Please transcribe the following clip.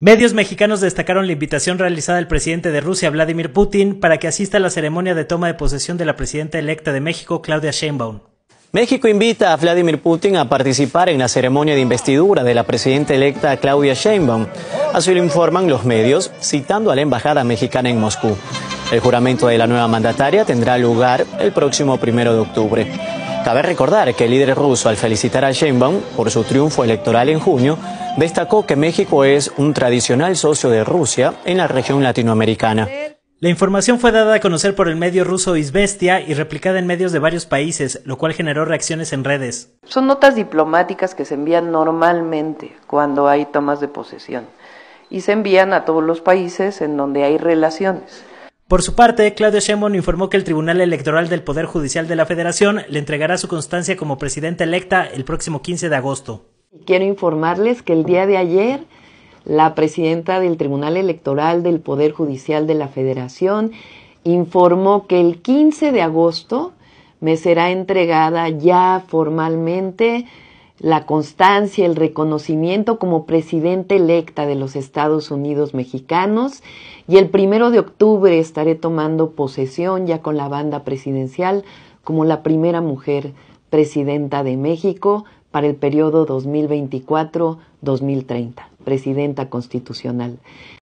Medios mexicanos destacaron la invitación realizada al presidente de Rusia, Vladimir Putin, para que asista a la ceremonia de toma de posesión de la presidenta electa de México, Claudia Sheinbaum. México invita a Vladimir Putin a participar en la ceremonia de investidura de la presidenta electa Claudia Sheinbaum. Así lo informan los medios, citando a la embajada mexicana en Moscú. El juramento de la nueva mandataria tendrá lugar el próximo primero de octubre. Cabe recordar que el líder ruso, al felicitar a Sheinbaum por su triunfo electoral en junio, destacó que México es un tradicional socio de Rusia en la región latinoamericana. La información fue dada a conocer por el medio ruso Isbestia y replicada en medios de varios países, lo cual generó reacciones en redes. Son notas diplomáticas que se envían normalmente cuando hay tomas de posesión y se envían a todos los países en donde hay relaciones. Por su parte, Claudio Sheinbaum informó que el Tribunal Electoral del Poder Judicial de la Federación le entregará su constancia como presidenta electa el próximo 15 de agosto. Quiero informarles que el día de ayer la presidenta del Tribunal Electoral del Poder Judicial de la Federación informó que el 15 de agosto me será entregada ya formalmente la constancia, el reconocimiento como presidente electa de los Estados Unidos mexicanos y el primero de octubre estaré tomando posesión ya con la banda presidencial como la primera mujer presidenta de México para el periodo 2024-2030, presidenta constitucional.